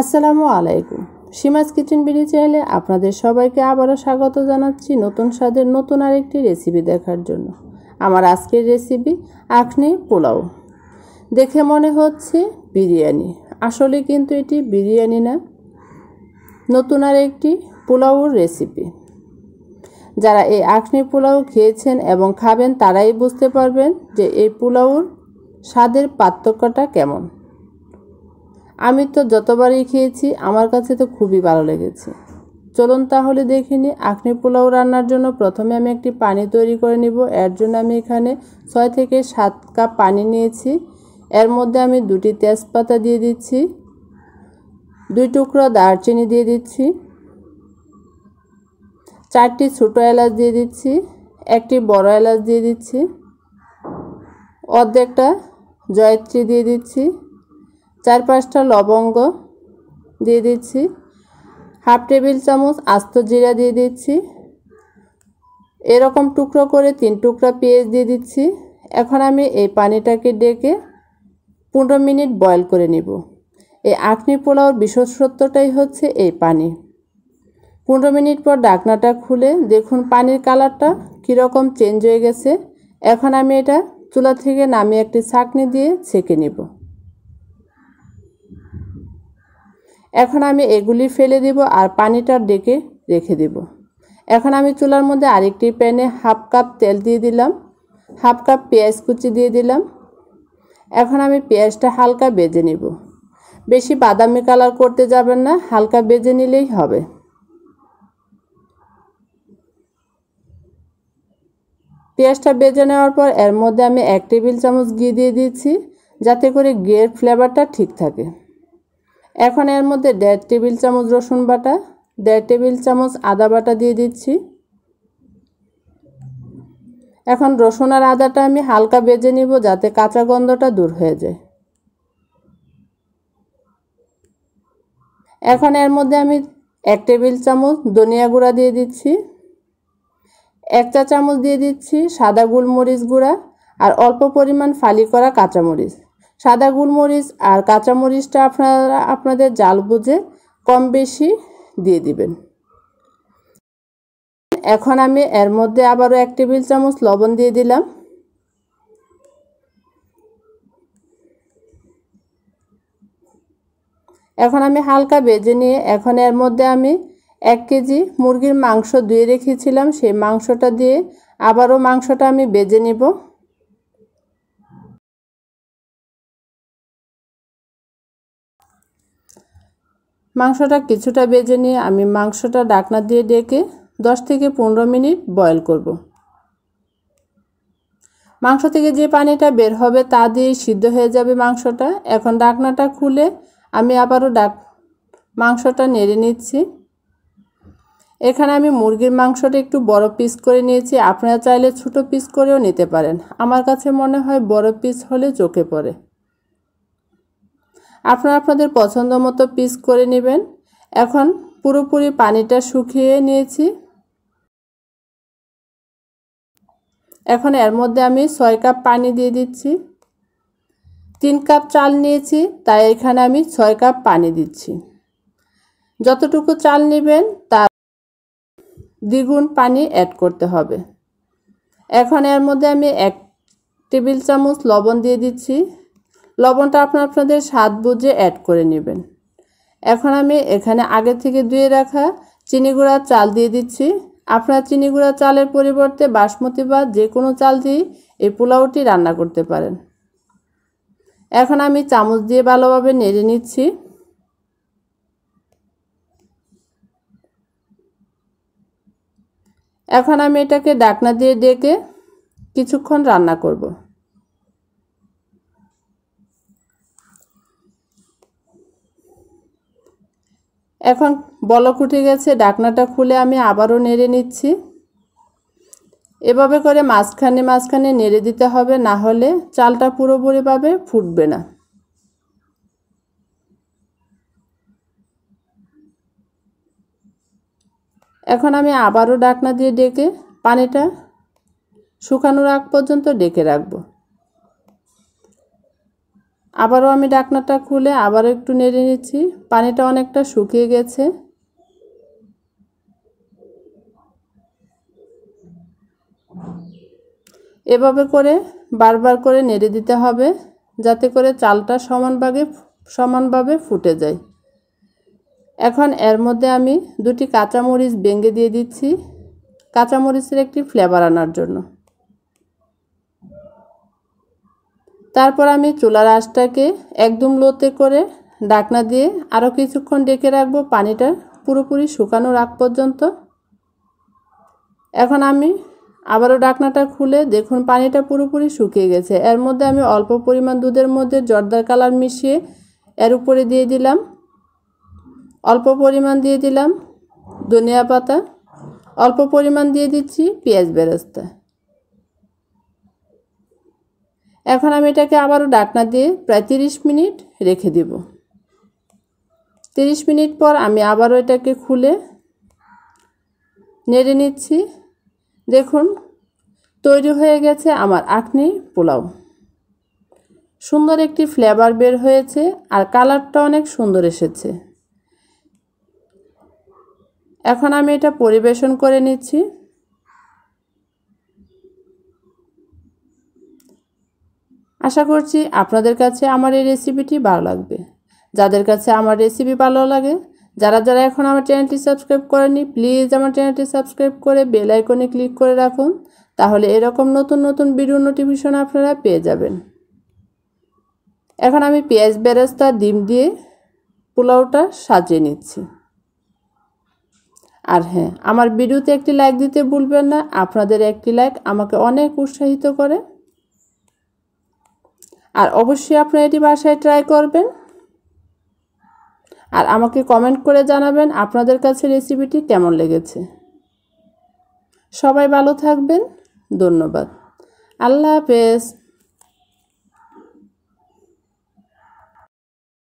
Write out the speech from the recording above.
আসসালামু আলাইকুম সীমাজ kitchen BD চাইলে আপনাদের সবাইকে আবারও স্বাগত জানাচ্ছি নতুন স্বাদের নতুন আরেকটি রেসিপি দেখার জন্য আমার আজকের রেসিপি আখনি পোলাও দেখে মনে হচ্ছে বিরিয়ানি আসলে কিন্তু এটি বিরিয়ানি না নতুন আরেকটি পোলাওর রেসিপি যারা এই আখনি পোলাও খেয়েছেন এবং খাবেন তারাই বুঝতে পারবেন যে এই পোলাওর স্বাদের পার্থক্যটা কেমন আমি তো যতবারই খেয়েছি আমার কাছে তো খুবই ভালো লেগেছে চলুন তাহলে দেখে নিই আখনি পোলাও রান্নার জন্য প্রথমে আমি একটি পানি তৈরি করে নিব এর জন্য আমি এখানে ছয় থেকে সাত কাপ পানি নিয়েছি এর মধ্যে আমি দুটি তেজপাতা দিয়ে দিচ্ছি দুই টুকরো দারচিনি দিয়ে দিচ্ছি চারটি ছোটো এলাচ দিয়ে দিচ্ছি একটি বড় এলাচ দিয়ে দিচ্ছি অর্ধেকটা জয়ত্রী দিয়ে দিচ্ছি চার পাঁচটা লবঙ্গ দিয়ে দিচ্ছি হাফ টেবিল চামচ আস্ত জিরা দিয়ে দিচ্ছি এরকম টুকরো করে তিন টুকরা পেঁয়াজ দিয়ে দিচ্ছি এখন আমি এই পানিটাকে ডেকে পনেরো মিনিট বয়েল করে নেব এই আখনি পোলাওর বিশেষত্বটাই হচ্ছে এই পানি পনেরো মিনিট পর ডাকনাটা খুলে দেখুন পানির কালারটা কীরকম চেঞ্জ হয়ে গেছে এখন আমি এটা চুলা থেকে নামিয়ে একটি ছাঁকনি দিয়ে ছেঁকে নেবো এখন আমি এগুলি ফেলে দেব আর পানিটার ডেকে রেখে দেব এখন আমি চুলার মধ্যে আরেকটি প্যানে হাফ কাপ তেল দিয়ে দিলাম হাফ কাপ পেঁয়াজ কুচি দিয়ে দিলাম এখন আমি পেঁয়াজটা হালকা বেজে নিব বেশি বাদামি কালার করতে যাবেন না হালকা বেজে নিলেই হবে পেঁয়াজটা বেজে নেওয়ার পর এর মধ্যে আমি এক টেবিল চামচ ঘি দিয়ে দিচ্ছি যাতে করে ঘিয়ের ফ্লেভারটা ঠিক থাকে এখন এর মধ্যে দেড় টেবিল চামচ রসুন বাটা দেড় টেবিল চামচ আদা বাটা দিয়ে দিচ্ছি এখন রসুন আর আদাটা আমি হালকা বেজে নিব যাতে কাঁচা গন্ধটা দূর হয়ে যায় এখন এর মধ্যে আমি এক টেবিল চামচ ধনিয়া গুঁড়া দিয়ে দিচ্ছি এক চা চামচ দিয়ে দিচ্ছি সাদা গোলমরিচ গুঁড়া আর অল্প পরিমাণ ফালি করা কাঁচামরিচ সাদা গোলমরিচ আর কাঁচামরিচটা আপনারা আপনাদের জাল বুঝে কম বেশি দিয়ে দিবেন এখন আমি এর মধ্যে আবারও এক টেবিল চামচ লবণ দিয়ে দিলাম এখন আমি হালকা বেজে নিয়ে এখন এর মধ্যে আমি এক কেজি মুরগির মাংস ধুয়ে রেখেছিলাম সেই মাংসটা দিয়ে আবারও মাংসটা আমি বেজে নিব মাংসটা কিছুটা বেজে নিয়ে আমি মাংসটা ডাকনা দিয়ে ডেকে দশ থেকে পনেরো মিনিট বয়ল করব। মাংস থেকে যে পানিটা বের হবে তা দিয়ে সিদ্ধ হয়ে যাবে মাংসটা এখন ডাকনাটা খুলে আমি আবারও ডাক মাংসটা নেড়ে নিচ্ছি এখানে আমি মুরগির মাংসটা একটু বড় পিস করে নিয়েছি আপনারা চাইলে ছোটো পিস করেও নিতে পারেন আমার কাছে মনে হয় বড় পিস হলে চোখে পড়ে আপনারা আপনাদের পছন্দ মতো পিস করে নেবেন এখন পুরোপুরি পানিটা শুকিয়ে নিয়েছি এখন এর মধ্যে আমি ছয় কাপ পানি দিয়ে দিচ্ছি তিন কাপ চাল নিয়েছি তাই এখানে আমি ছয় কাপ পানি দিচ্ছি যতটুকু চাল নেবেন তার দ্বিগুণ পানি অ্যাড করতে হবে এখন এর মধ্যে আমি এক টেবিল চামচ লবণ দিয়ে দিচ্ছি লবণটা আপনার আপনাদের স্বাদ বুঝে অ্যাড করে নেবেন এখন আমি এখানে আগে থেকে ধুয়ে রাখা চিনি গুঁড়া চাল দিয়ে দিচ্ছি আপনার চিনি গুঁড়া চালের পরিবর্তে বাসমতি বা যে কোনো চাল দিয়ে এই পোলাওটি রান্না করতে পারেন এখন আমি চামচ দিয়ে ভালোভাবে নেড়ে নিচ্ছি এখন আমি এটাকে ডাকনা দিয়ে ডেকে কিছুক্ষণ রান্না করবো এখন বলক উঠে গেছে ডাকনাটা খুলে আমি আবারও নেড়ে নিচ্ছি এভাবে করে মাঝখানে মাঝখানে নেড়ে দিতে হবে না হলে চালটা পুরোপুরিভাবে ফুটবে না এখন আমি আবারও ডাকনা দিয়ে ডেকে পানিটা শুকানোর আগ পর্যন্ত ডেকে রাখবো আবারও আমি ডাকনাটা খুলে আবারও একটু নেড়ে নিচ্ছি পানিটা অনেকটা শুকিয়ে গেছে এভাবে করে বারবার করে নেড়ে দিতে হবে যাতে করে চালটা সমানভাবে সমানভাবে ফুটে যায় এখন এর মধ্যে আমি দুটি কাঁচামরিচ বেঙ্গে দিয়ে দিচ্ছি কাঁচামরিচের একটি ফ্লেভার আনার জন্য তারপর আমি চুলার আঁচটাকে একদম লোতে করে ডাকনা দিয়ে আরও কিছুক্ষণ ডেকে রাখবো পানিটা পুরোপুরি শুকানোর আগ পর্যন্ত এখন আমি আবারও ডাকনাটা খুলে দেখুন পানিটা পুরোপুরি শুকিয়ে গেছে এর মধ্যে আমি অল্প পরিমাণ দুধের মধ্যে জর্দার কালার মিশিয়ে এর উপরে দিয়ে দিলাম অল্প পরিমাণ দিয়ে দিলাম ধনিয়া পাতা অল্প পরিমাণ দিয়ে দিচ্ছি পেঁয়াজ বেরস্তা এখন আমি এটাকে আবারও ডাকনা দিয়ে প্রায় তিরিশ মিনিট রেখে দেব তিরিশ মিনিট পর আমি আবারও এটাকে খুলে নেড়ে নিচ্ছি দেখুন তৈরি হয়ে গেছে আমার আখনি পোলাও সুন্দর একটি ফ্লেভার বের হয়েছে আর কালারটা অনেক সুন্দর এসেছে এখন আমি এটা পরিবেশন করে নিচ্ছি আশা করছি আপনাদের কাছে আমার এই রেসিপিটি ভালো লাগবে যাদের কাছে আমার রেসিপি ভালো লাগে যারা যারা এখন আমার চ্যানেলটি সাবস্ক্রাইব করেনি প্লিজ আমার চ্যানেলটি সাবস্ক্রাইব করে বেল আইকনে ক্লিক করে রাখুন তাহলে এরকম নতুন নতুন ভিডিও নোটিফিকেশন আপনারা পেয়ে যাবেন এখন আমি পেঁয়াজ বেরেস্তা ডিম দিয়ে পোলাওটা সাজিয়ে নিচ্ছি আর হ্যাঁ আমার ভিডিওতে একটি লাইক দিতে ভুলবেন না আপনাদের একটি লাইক আমাকে অনেক উৎসাহিত করে আর অবশ্যই আপনারা এটি বাসায় ট্রাই করবেন আর আমাকে কমেন্ট করে জানাবেন আপনাদের কাছে রেসিপিটি কেমন লেগেছে সবাই ভালো থাকবেন ধন্যবাদ আল্লাহ হাফেজ